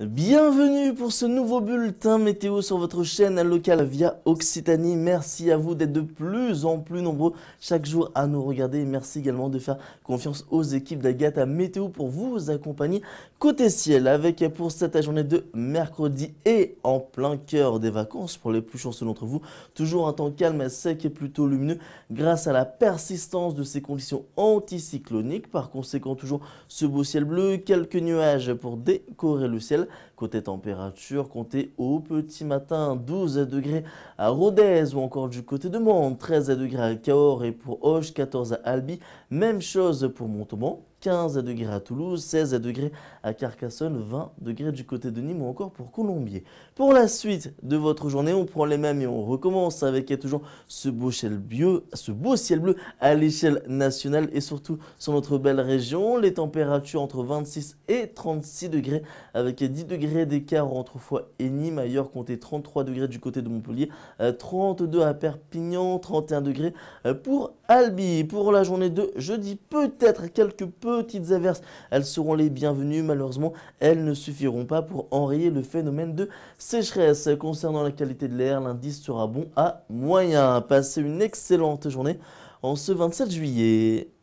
Bienvenue pour ce nouveau bulletin météo sur votre chaîne locale via Occitanie. Merci à vous d'être de plus en plus nombreux chaque jour à nous regarder. Merci également de faire confiance aux équipes d'Agata Météo pour vous accompagner côté ciel avec pour cette journée de mercredi et en plein cœur des vacances pour les plus chanceux d'entre vous. Toujours un temps calme, sec et plutôt lumineux grâce à la persistance de ces conditions anticycloniques. Par conséquent, toujours ce beau ciel bleu, quelques nuages pour décorer le ciel Côté température, comptez au petit matin 12 degrés à Rodez ou encore du côté de Mende, 13 degrés à Cahors et pour Hoche, 14 à Albi. Même chose pour Montauban, 15 degrés à Toulouse, 16 degrés à Carcassonne, 20 degrés du côté de Nîmes ou encore pour Colombier. Pour la suite de votre journée, on prend les mêmes et on recommence avec toujours ce beau ciel bleu, ce beau ciel bleu à l'échelle nationale et surtout sur notre belle région. Les températures entre 26 et 36 degrés avec 10 degrés d'écart entre Foix et Nîmes. Ailleurs, comptez 33 degrés du côté de Montpellier, 32 euh, à Perpignan, 31 degrés euh, pour Albi. Pour la journée de jeudi, peut-être quelques peu petites averses, elles seront les bienvenues. Malheureusement, elles ne suffiront pas pour enrayer le phénomène de sécheresse. Concernant la qualité de l'air, l'indice sera bon à moyen. Passez une excellente journée en ce 27 juillet.